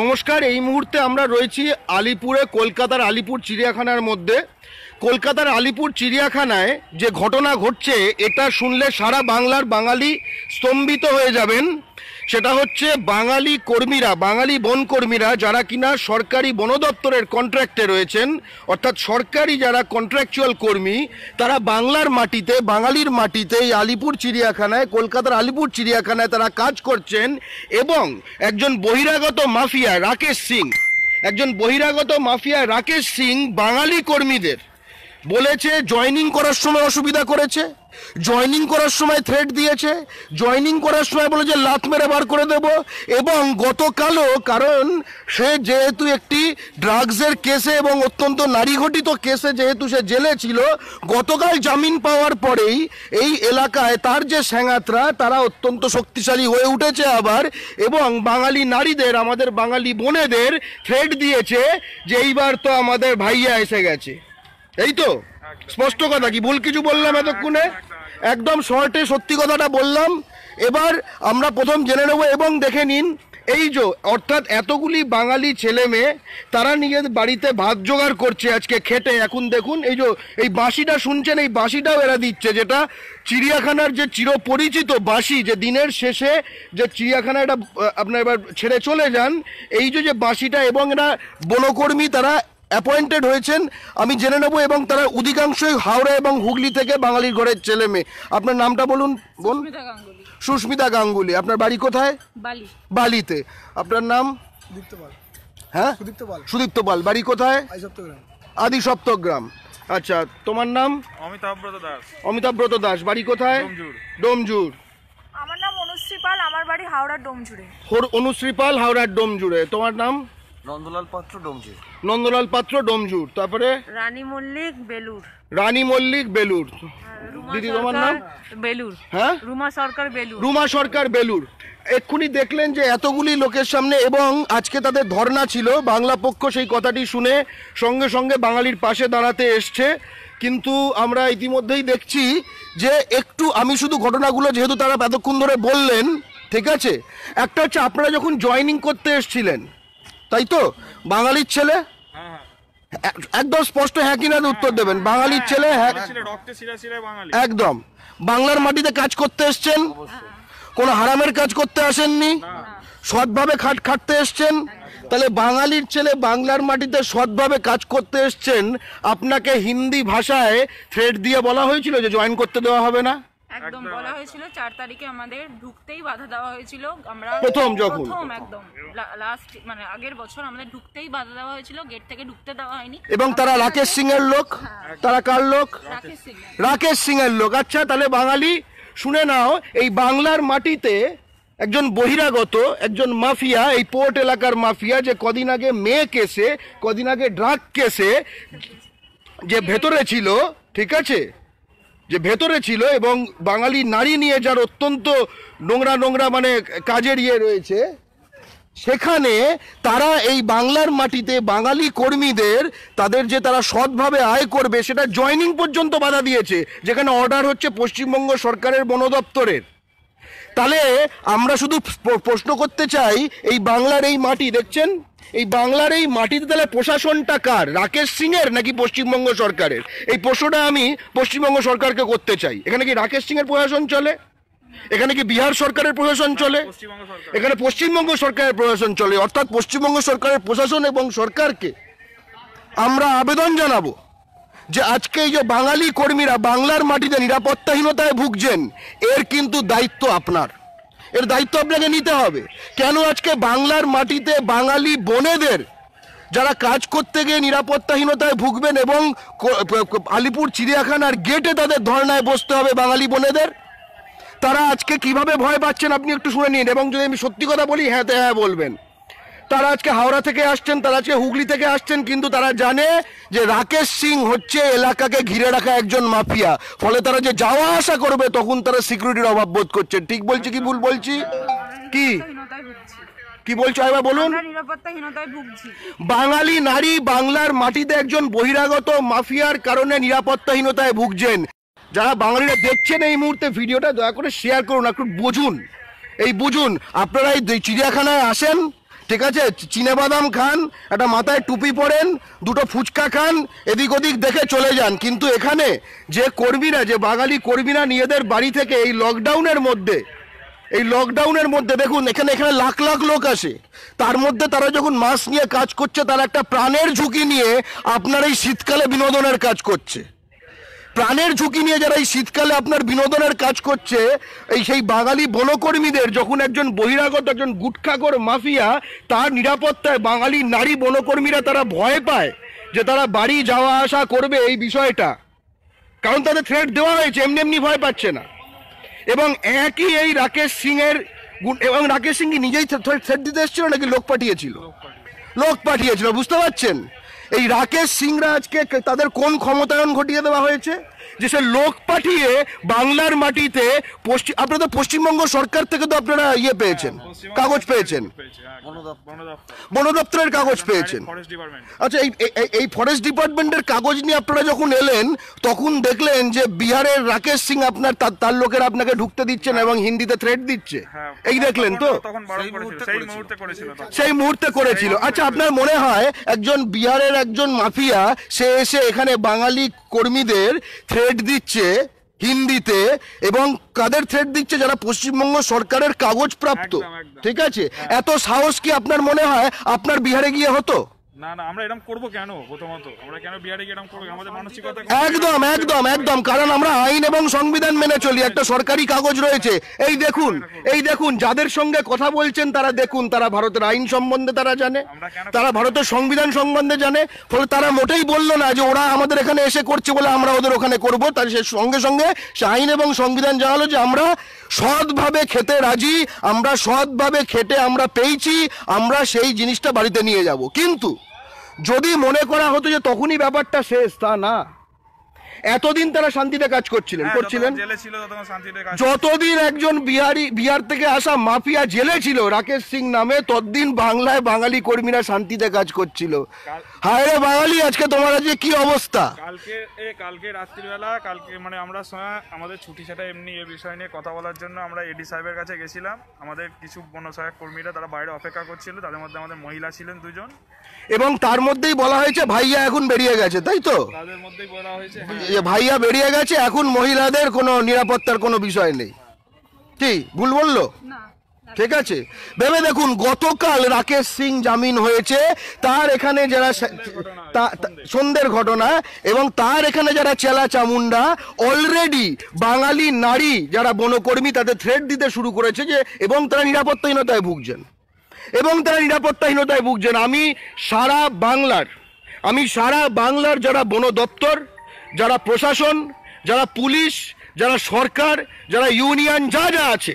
নমস্কার এই মুহূর্তে আমরা রয়েছি আলিপুরে কলকাতার আলিপুর চিড়িয়াখানার মধ্যে কলকাতার আলিপুর চিড়িয়াখানায় যে ঘটনা ঘটছে এটা শুনলে সারা বাংলার বাঙালি স্তম্ভিত হয়ে যাবেন সেটা হচ্ছে বাঙালি কর্মীরা বাঙালি বনকর্মীরা যারা কিনা সরকারি বন দপ্তরের কন্ট্রাক্টে রয়েছেন অর্থাৎ সরকারি যারা কন্ট্রাকচুয়াল কর্মী তারা বাংলার মাটিতে বাঙালির মাটিতে এই আলিপুর চিড়িয়াখানায় কলকাতার আলিপুর চিড়িয়াখানায় তারা কাজ করছেন এবং একজন বহিরাগত মাফিয়া রাকেশ সিং একজন বহিরাগত মাফিয়া রাকেশ সিং বাঙালি কর্মীদের বলেছে জয়নিং করার সময় অসুবিধা করেছে জয়নিং করার সময় থ্রেট দিয়েছে জয়নিং করার সময় বলে যে লাথ মেরে বার করে দেব এবং গতকালও কারণ সে যেহেতু একটি ড্রাগসের কেসে এবং অত্যন্ত নারীঘটিত কেসে যেহেতু সে জেলে ছিল গতকাল জামিন পাওয়ার পরেই এই এলাকায় তার যে স্যাঙাতরা তারা অত্যন্ত শক্তিশালী হয়ে উঠেছে আবার এবং বাঙালি নারীদের আমাদের বাঙালি বোনেদের থ্রেট দিয়েছে যে এইবার তো আমাদের ভাইয়া এসে গেছে এই তো স্পষ্ট কথা কি ভুল কিছু বললাম এতক্ষণে একদম শর্টে সত্যি কথাটা বললাম এবার আমরা প্রথম জেনে নেব এবং দেখে নিন এই যে অর্থাৎ এতগুলি বাঙালি ছেলে মেয়ে তারা নিজের বাড়িতে ভাত জোগাড় করছে আজকে খেটে এখন দেখুন এই যে এই বাঁশিটা শুনছেন এই বাঁশিটাও এরা দিচ্ছে যেটা চিড়িয়াখানার যে চিরপরিচিত বাঁশি যে দিনের শেষে যে চিড়িয়াখানা এটা আপনার এবার ছেড়ে চলে যান এই যে বাঁশিটা এবং এরা বনকর্মী তারা অ্যাপয়েন্টেড হয়েছেন আমি জেনে নেব এবং তারা অধিকাংশই হাওড়া এবং হুগলি থেকে বাঙালির ঘরের ছেলে মেয়ে আপনার নামটা বলুন বোন সুস্মিতা গাঙ্গুলি আপনার বাড়ি কোথায় বালিতে আপনার নাম হ্যাঁ সুদীপ্ত পাল বাড়ি কোথায় আদি সপ্তগ্রাম আচ্ছা তোমার নাম অমিতাভব্রত দাস ব্রত দাস বাড়ি কোথায় ডোমজুর আমার নাম অনুশ্রী পাল আমার বাড়ি হাওড়ার ডোমজুড়ে অনুশ্রী পাল হাওড়ার ডোমজুড়ে তোমার নাম নন্দলাল পাত্র ডোমজুর নন্দলাল পাত্র ডোমজুর তারপরে রানী মল্লিক বেলুর রানী মল্লিক বেলুর দিদি তোমার নাম বেলুর হ্যাঁ রুমা সরকার বেলুর রুমা সরকার বেলুর এক্ষুনি দেখলেন যে এতগুলি লোকের সামনে এবং আজকে তাদের ধর্না ছিল বাংলা পক্ষ সেই কথাটি শুনে সঙ্গে সঙ্গে বাঙালির পাশে দাঁড়াতে এসছে কিন্তু আমরা ইতিমধ্যেই দেখছি যে একটু আমি শুধু ঘটনাগুলো যেহেতু তারা এতক্ষণ ধরে বললেন ঠিক আছে একটা হচ্ছে আপনারা যখন জয়নিং করতে এসছিলেন তাই তো বাঙালির ছেলে হ্যাঁ, হ্যাঁ। একদম স্পষ্ট হ্যাঁ কিনা হ্যাঁ, উত্তর দেবেন বাঙালির ছেলে একদম বাংলার মাটিতে কাজ করতে এসছেন কোনো হারামের কাজ করতে আসেননি সৎভাবে খাট খাটতে এসছেন তাহলে বাঙালির ছেলে বাংলার মাটিতে সৎভাবে কাজ করতে এসছেন আপনাকে হিন্দি ভাষায় থ্রেড দিয়ে বলা হয়েছিল যে জয়েন করতে দেওয়া হবে না একদম বলা হয়েছিল চার তারিখে আমাদের ঢুকতেই বাধা দেওয়া হয়েছিল আমরা প্রথম যখন প্রথম একদম লাস্ট মানে আগের বছর আমাদের ঢুকতেই বাধা দেওয়া হয়েছিল গেট থেকে ঢুকতে দেওয়া হয়নি এবং তারা রাকেশ সিং এর লোক হ্যাঁ। তারা কার লোক রাকেশ সিং রাকেশ সিং এর লোক আচ্ছা তাহলে বাঙালি শুনে নাও এই বাংলার মাটিতে একজন বহিরাগত একজন মাফিয়া এই পোর্ট এলাকার মাফিয়া যে কদিন আগে মেয়ে কেসে কদিন আগে ড্রাগ কেসে যে ভেতরে ছিল ঠিক আছে যে ভেতরে ছিল এবং বাঙালি নারী নিয়ে যার অত্যন্ত নোংরা নোংরা মানে কাজের ইয়ে রয়েছে সেখানে তারা এই বাংলার মাটিতে বাঙালি কর্মীদের তাদের যে তারা সৎভাবে আয় করবে সেটা জয়নিং পর্যন্ত বাধা দিয়েছে যেখানে অর্ডার হচ্ছে পশ্চিমবঙ্গ সরকারের বন দপ্তরের তাহলে আমরা শুধু প্রশ্ন করতে চাই এই বাংলার এই মাটি দেখছেন এই বাংলার এই মাটিতে তাহলে প্রশাসনটা কার রাকেশ সিং এর নাকি পশ্চিমবঙ্গ সরকারের এই প্রশ্নটা আমি পশ্চিমবঙ্গ সরকারকে করতে চাই এখানে কি রাকেশ সিং এর প্রশাসন চলে এখানে কি বিহার সরকারের প্রশাসন চলে এখানে পশ্চিমবঙ্গ সরকারের প্রশাসন চলে অর্থাৎ পশ্চিমবঙ্গ সরকারের প্রশাসন এবং সরকারকে আমরা আবেদন জানাবো যে আজকে এই যে বাঙালি কর্মীরা বাংলার মাটিতে নিরাপত্তাহীনতায় ভুগছেন এর কিন্তু দায়িত্ব আপনার এর দায়িত্ব আপনাকে নিতে হবে কেন আজকে বাংলার মাটিতে বাঙালি বোনেদের যারা কাজ করতে গিয়ে নিরাপত্তাহীনতায় ভুগবেন এবং আলিপুর চিড়িয়াখানার গেটে তাদের ধর্নায় বসতে হবে বাঙালি বোনেদের তারা আজকে কিভাবে ভয় পাচ্ছেন আপনি একটু শুনে নিন এবং যদি আমি সত্যি কথা বলি হ্যাঁ হ্যাঁ বলবেন তারা আজকে হাওড়া থেকে আসছেন তারা আজকে হুগলি থেকে আসছেন কিন্তু তারা জানে যে রাকেশ সিং হচ্ছে এলাকাকে ঘিরে রাখা একজন মাফিয়া ফলে তারা যে যাওয়া আসা করবে তখন তারা সিকিউরিটির অভাব বোধ করছে ঠিক বলছি কি ভুল বলছি কি কি বলছো আইবা বলুন বাঙালি নারী বাংলার মাটিতে একজন বহিরাগত মাফিয়ার কারণে নিরাপত্তাহীনতায় ভুগছেন যারা বাঙালিরা দেখছেন এই মুহূর্তে ভিডিওটা দয়া করে শেয়ার করুন একটু বুঝুন এই বুঝুন আপনারা এই চিড়িয়াখানায় আসেন ঠিক আছে বাদাম খান একটা মাথায় টুপি পরেন দুটো ফুচকা খান এদিক ওদিক দেখে চলে যান কিন্তু এখানে যে কর্মীরা যে বাঙালি কর্মীরা নিজেদের বাড়ি থেকে এই লকডাউনের মধ্যে এই লকডাউনের মধ্যে দেখুন এখানে এখানে লাখ লাখ লোক আসে তার মধ্যে তারা যখন মাস্ক নিয়ে কাজ করছে তারা একটা প্রাণের ঝুঁকি নিয়ে আপনার এই শীতকালে বিনোদনের কাজ করছে প্রাণের ঝুঁকি নিয়ে যারা এই শীতকালে আপনার বিনোদনের কাজ করছে এই সেই বাঙালি বনকর্মীদের যখন একজন বহিরাগত একজন গুটখাগর মাফিয়া তার নিরাপত্তায় বাঙালি নারী বনকর্মীরা তারা ভয় পায় যে তারা বাড়ি যাওয়া আসা করবে এই বিষয়টা কারণ তাদের থ্রেট দেওয়া হয়েছে এমনি এমনি ভয় পাচ্ছে না এবং একই এই রাকেশ সিংয়ের এবং রাকেশ সিং নিজেই থ্রেট দিতে এসেছিল নাকি লোক পাঠিয়েছিল লোক পাঠিয়েছিল বুঝতে পারছেন এই রাকেশ সিংরা আজকে তাদের কোন ক্ষমতায়ন ঘটিয়ে দেওয়া হয়েছে যে সে লোক পাঠিয়ে বাংলার মাটিতে পশ্চিম আপনারা তো পশ্চিমবঙ্গ সরকার থেকে তো আপনারা ইয়ে পেয়েছেন হ্যাঁ, কাগজ পেয়েছেন হ্যাঁ, বন দপ্তরের হ্যাঁ, কাগজ পেয়েছেন আচ্ছা এই এই ফরেস্ট ডিপার্টমেন্টের কাগজ নিয়ে আপনারা যখন এলেন তখন দেখলেন যে বিহারের রাকেশ সিং আপনার তার লোকের আপনাকে ঢুকতে দিচ্ছেন এবং হিন্দিতে থ্রেট দিচ্ছে এই দেখলেন তো সেই মুহূর্তে করেছিল আচ্ছা আপনার মনে হয় একজন বিহারের একজন মাফিয়া সে এসে এখানে বাঙালি কর্মীদের থ্রেট থ্রেড দিচ্ছে হিন্দিতে এবং কাদের থ্রেড দিচ্ছে যারা পশ্চিমবঙ্গ সরকারের কাগজ প্রাপ্ত ঠিক আছে এত সাহস কি আপনার মনে হয় আপনার বিহারে গিয়ে হতো একদম একদম একদম কারণ আমরা আইন এবং সংবিধান মেনে চলি একটা সরকারি কাগজ রয়েছে এই দেখুন আচ্ছা, এই দেখুন যাদের সঙ্গে কথা বলছেন তারা দেখুন তারা ভারতের আইন সম্বন্ধে তারা জানে তারা ভারতের সংবিধান সম্বন্ধে জানে ফলে তারা মোটেই বলল না যে ওরা আমাদের এখানে এসে করছে বলে আমরা ওদের ওখানে করবো তার সঙ্গে সঙ্গে আইন এবং সংবিধান জানালো যে আমরা সৎভাবে খেতে রাজি আমরা সৎভাবে খেটে আমরা পেয়েছি আমরা সেই জিনিসটা বাড়িতে নিয়ে যাব কিন্তু যদি মনে করা হতো যে তখনই ব্যাপারটা শেষ তা না এতদিন তারা শান্তিতে কাজ করছিলেন হ্যাঁ, করছিলেন যতদিন একজন বিহারি বিহার থেকে আসা মাফিয়া জেলে ছিল রাকেশ সিং নামে ততদিন বাংলায় বাঙালি কর্মীরা শান্তিতে কাজ করছিল হায় রে বাঙালি আজকে তোমার আজকে কি অবস্থা কালকে কালকে রাত্রিবেলা কালকে মানে আমরা আমাদের ছুটি ছাটা এমনি এ বিষয় নিয়ে কথা বলার জন্য আমরা এডি সাহেবের কাছে গেছিলাম আমাদের কিছু বনসহায়ক কর্মীরা তারা বাইরে অপেক্ষা করছিল তাদের মধ্যে আমাদের মহিলা ছিলেন দুজন এবং তার মধ্যেই বলা হয়েছে ভাইয়া এখন বেরিয়ে গেছে তাই তো তাদের মধ্যেই বলা হয়েছে হ্যাঁ। যে ভাইয়া বেরিয়ে গেছে এখন মহিলাদের কোনো নিরাপত্তার কোনো বিষয় নেই কি ভুল বললো ঠিক আছে ভেবে দেখুন গতকাল রাকেশ সিং জামিন হয়েছে তার এখানে যারা সন্ধ্যের ঘটনা এবং তার এখানে যারা চেলা চামুন্ডা অলরেডি বাঙালি নারী যারা বনকর্মী তাদের থ্রেট দিতে শুরু করেছে যে এবং তারা নিরাপত্তাহীনতায় ভুগছেন এবং তারা নিরাপত্তাহীনতায় ভুগছেন আমি সারা বাংলার আমি সারা বাংলার যারা বন দপ্তর যারা প্রশাসন যারা পুলিশ যারা সরকার যারা ইউনিয়ন যা যা আছে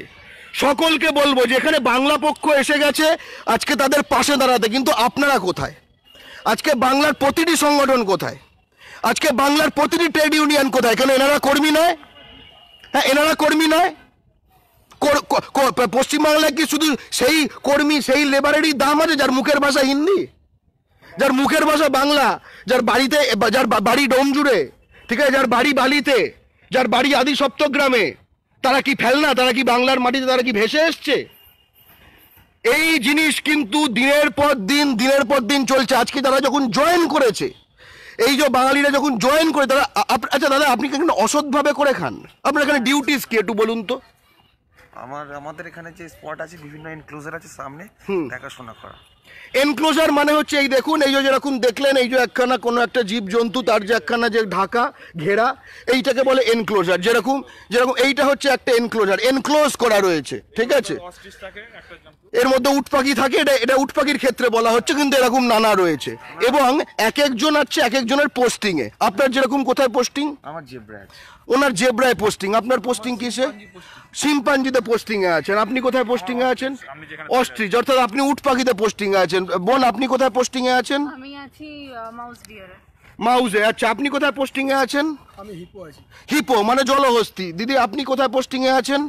সকলকে বলবো যে এখানে বাংলা পক্ষ এসে গেছে আজকে তাদের পাশে দাঁড়াতে কিন্তু আপনারা কোথায় আজকে বাংলার প্রতিটি সংগঠন কোথায় আজকে বাংলার প্রতিটি ট্রেড ইউনিয়ন কোথায় কেন এনারা কর্মী নয় হ্যাঁ এনারা কর্মী নয় পশ্চিমবাংলায় কি শুধু সেই কর্মী সেই লেবারেরই দাম আছে যার মুখের ভাষা হিন্দি যার মুখের ভাষা বাংলা যার বাড়িতে যার বাড়ি ডোম জুড়ে ঠিক আছে যার বাড়ি বালিতে যার বাড়ি আদি সপ্তগ্রামে তারা কি ফেলনা তারা কি বাংলার মাটিতে তারা কি ভেসে এসছে এই জিনিস কিন্তু দিনের পর দিন দিনের পর দিন চলছে আজকে তারা যখন জয়েন করেছে এই যে বাঙালিরা যখন জয়েন করে তারা আচ্ছা দাদা আপনি কেন অসৎভাবে করে খান আপনার এখানে ডিউটিস কি একটু বলুন তো আমার আমাদের এখানে যে স্পট আছে বিভিন্ন এনক্লোজার আছে সামনে দেখাশোনা করা এনক্লোজার মানে হচ্ছে এই দেখুন এই যে যেরকম দেখলেন এই যে একখানা কোনো একটা জীব জন্তু তার যে একখানা যে ঢাকা ঘেরা এইটাকে বলে এনক্লোজার যেরকম যেরকম এইটা হচ্ছে একটা এনক্লোজার এনক্লোজ করা রয়েছে ঠিক আছে এর মধ্যে উটপাখি থাকে এটা এটা উটপাখির ক্ষেত্রে বলা হচ্ছে কিন্তু এরকম নানা রয়েছে এবং এক একজন আছে এক একজনের পোস্টিংয়ে আপনার যেরকম কোথায় পোস্টিং আমার জেব্রায় ওনার জেব্রায় পোস্টিং আপনার পোস্টিং কিসে সিম্পাঞ্জিতে পোস্টিংয়ে আছেন আপনি কোথায় পোস্টিংয়ে আছেন অস্ট্রিচ অর্থাৎ আপনি উটপাখিতে পোস্টিংয়ে আছেন বোন আপনি কোথায় পোস্টিং এ আছেন আমি আছি মাউস ডিয়ারে মাউসে আচ্ছা আপনি কোথায় পোস্টিং এ আছেন আমি হিপো আছি হিপো মানে জলহস্তি দিদি আপনি কোথায় পোস্টিং এ আছেন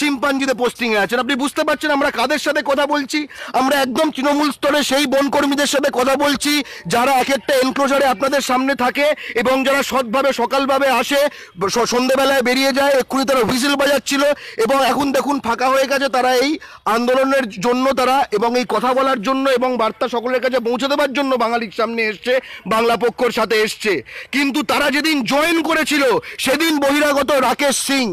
শিম্পাঞ্জিতে পোস্টিং এ আছেন আপনি বুঝতে পারছেন আমরা কাদের সাথে কথা বলছি আমরা একদম তৃণমূল স্তরে সেই বনকর্মীদের সাথে কথা বলছি যারা এক একটা এনক্লোজারে আপনাদের সামনে থাকে এবং যারা সৎভাবে সকালভাবে আসে সন্ধেবেলায় বেরিয়ে যায় এক্ষুনি তারা হুইসেল বাজাচ্ছিল এবং এখন দেখুন ফাঁকা হয়ে গেছে তারা এই আন্দোলনের জন্য তারা এবং এই কথা বলার জন্য এবং বার্তা সকলের কাছে পৌঁছে দেওয়ার জন্য বাঙালির সামনে এসছে বাংলা পক্ষর সাথে এসছে কিন্তু তারা যেদিন জয়েন করেছিল সেদিন বহিরাগত রাকেশ সিং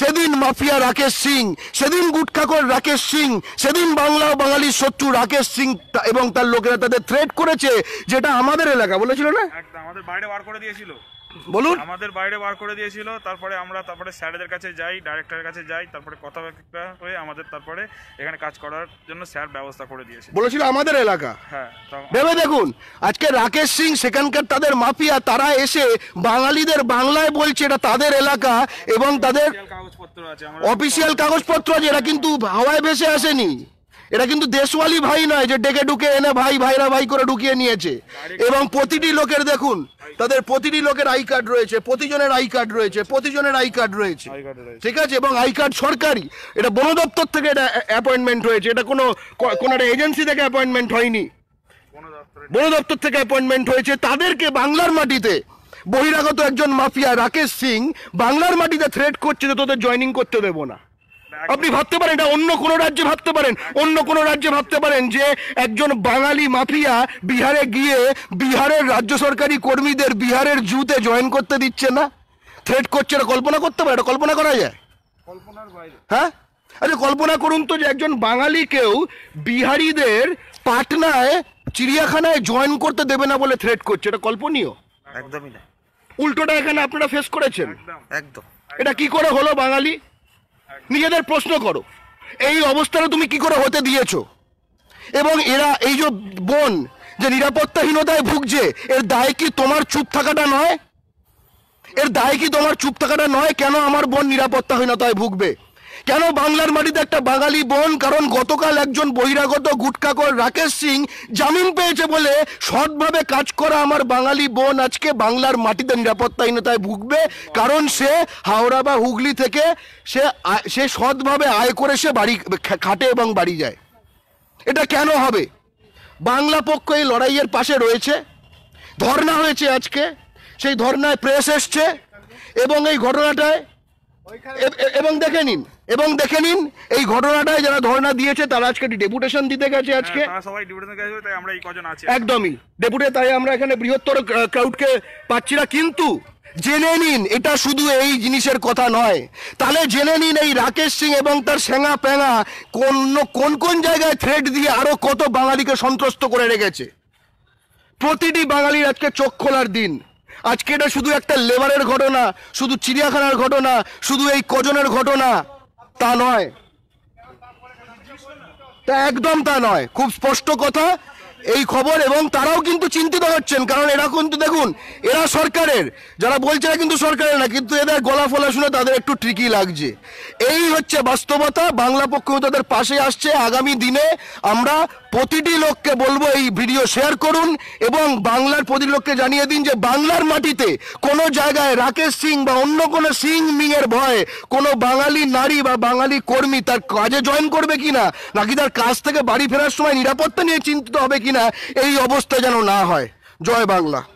সেদিন মাফিয়া রাকেশ সিং সেদিন গুটখাকর রাকেশ সিং সেদিন বাংলা বাঙালির শত্রু রাকেশ সিং এবং তার লোকেরা তাদের থ্রেট করেছে যেটা আমাদের এলাকা বলেছিল না আমাদের বাইরে বার করে দিয়েছিল বলুন আমাদের বাইরে বার করে দিয়েছিল তারপরে আমরা তারপরে স্যারেদের কাছে যাই ডাইরেক্টরের কাছে যাই তারপরে কথাবার্তা হয়ে আমাদের তারপরে এখানে কাজ করার জন্য স্যার ব্যবস্থা করে দিয়েছে বলেছিল আমাদের এলাকা হ্যাঁ ভেবে দেখুন আজকে রাকেশ সিং সেখানকার তাদের মাফিয়া তারা এসে বাঙালিদের বাংলায় বলছে এটা তাদের এলাকা এবং তাদের কাগজপত্র আছে অফিসিয়াল কাগজপত্র আছে এরা কিন্তু হাওয়ায় ভেসে আসেনি এটা কিন্তু দেশওয়ালি ভাই নয় যে ডেকে ডুকে এনে ভাই ভাইরা ভাই করে ঢুকিয়ে নিয়েছে এবং প্রতিটি লোকের দেখুন তাদের প্রতিটি লোকের আই কার্ড রয়েছে প্রতিজনের আই কার্ড রয়েছে প্রতিজনের আই কার্ড রয়েছে ঠিক আছে এবং আই কার্ড সরকারি এটা বন দপ্তর থেকে এটা অ্যাপয়েন্টমেন্ট হয়েছে এটা কোনো কোনো একটা এজেন্সি থেকে অ্যাপয়েন্টমেন্ট হয়নি বন দপ্তর থেকে অ্যাপয়েন্টমেন্ট হয়েছে তাদেরকে বাংলার মাটিতে বহিরাগত একজন মাফিয়া রাকেশ সিং বাংলার মাটিতে থ্রেট করছে যে তোদের জয়নিং করতে দেবো না আপনি ভাবতে পারেন এটা অন্য কোনো রাজ্যে ভাবতে পারেন অন্য কোনো রাজ্যে ভাবতে পারেন যে একজন বাঙালি মাফিয়া বিহারে গিয়ে বিহারের রাজ্য সরকারি কর্মীদের বিহারের জুতে জয়েন করতে দিচ্ছে না থ্রেট করছে এটা কল্পনা করতে পারে এটা কল্পনা করা যায় কল্পনার বাইরে হ্যাঁ আচ্ছা কল্পনা করুন তো যে একজন বাঙালি কেউ বিহারিদের পাটনায় চিড়িয়াখানায় জয়েন করতে দেবে না বলে থ্রেট করছে এটা কল্পনীয় একদমই না উল্টোটা এখানে আপনারা ফেস করেছেন একদম এটা কি করে হলো বাঙালি নিজেদের প্রশ্ন করো এই অবস্থাটা তুমি কি করে হতে দিয়েছো এবং এরা এই যে বোন যে নিরাপত্তাহীনতায় ভুগছে এর দায় কি তোমার চুপ থাকাটা নয় এর দায় কি তোমার চুপ থাকাটা নয় কেন আমার বোন নিরাপত্তাহীনতায় ভুগবে কেন বাংলার মাটিতে একটা বাঙালি বোন কারণ গতকাল একজন বহিরাগত গুটকাকর রাকেশ সিং জামিন পেয়েছে বলে সৎভাবে কাজ করা আমার বাঙালি বোন আজকে বাংলার মাটিতে নিরাপত্তাহীনতায় ভুগবে কারণ সে হাওড়া বা হুগলি থেকে সে সে সৎভাবে আয় করে সে বাড়ি খাটে এবং বাড়ি যায় এটা কেন হবে বাংলা পক্ষ এই লড়াইয়ের পাশে রয়েছে ধর্না হয়েছে আজকে সেই ধর্নায় প্রেস এসছে এবং এই ঘটনাটায় এবং দেখে নিন এবং দেখে নিন এই ঘটনাটায় যারা ধর্ণা দিয়েছে তারা আজকে ডেপুটেশন দিতে গেছে হ্যাঁ, আজকে একদমই ডেপুটে তাই আমরা এখানে বৃহত্তর ক্রাউডকে পাচ্ছি না কিন্তু জেনে নিন এটা শুধু এই জিনিসের কথা নয় তাহলে জেনে নিন এই রাকেশ সিং এবং তার সেঙা প্যাঙা কোন কোন কোন জায়গায় থ্রেড দিয়ে আরো কত বাঙালিকে সন্ত্রস্ত করে রেখেছে প্রতিটি বাঙালির আজকে চোখ খোলার দিন আজকে এটা শুধু একটা লেবারের ঘটনা শুধু চিড়িয়াখানার ঘটনা শুধু এই কজনের ঘটনা তা নয় তা একদম তা নয় খুব স্পষ্ট কথা এই খবর এবং তারাও কিন্তু চিন্তিত হচ্ছেন কারণ এরা কিন্তু দেখুন এরা সরকারের যারা বলছে না কিন্তু সরকারের না কিন্তু এদের গলা ফলা শুনে তাদের একটু ট্রিকি লাগছে এই হচ্ছে বাস্তবতা বাংলা পক্ষ তাদের পাশে আসছে আগামী দিনে আমরা প্রতিটি লোককে বলবো এই ভিডিও শেয়ার করুন এবং বাংলার প্রতিটি লোককে জানিয়ে দিন যে বাংলার মাটিতে কোনো জায়গায় রাকেশ সিং বা অন্য কোনো সিং মিংয়ের ভয়ে কোনো বাঙালি নারী বা বাঙালি কর্মী তার কাজে জয়েন করবে কিনা নাকি তার কাজ থেকে বাড়ি ফেরার সময় নিরাপত্তা নিয়ে চিন্তিত হবে কিনা এই অবস্থা যেন না হয় জয় বাংলা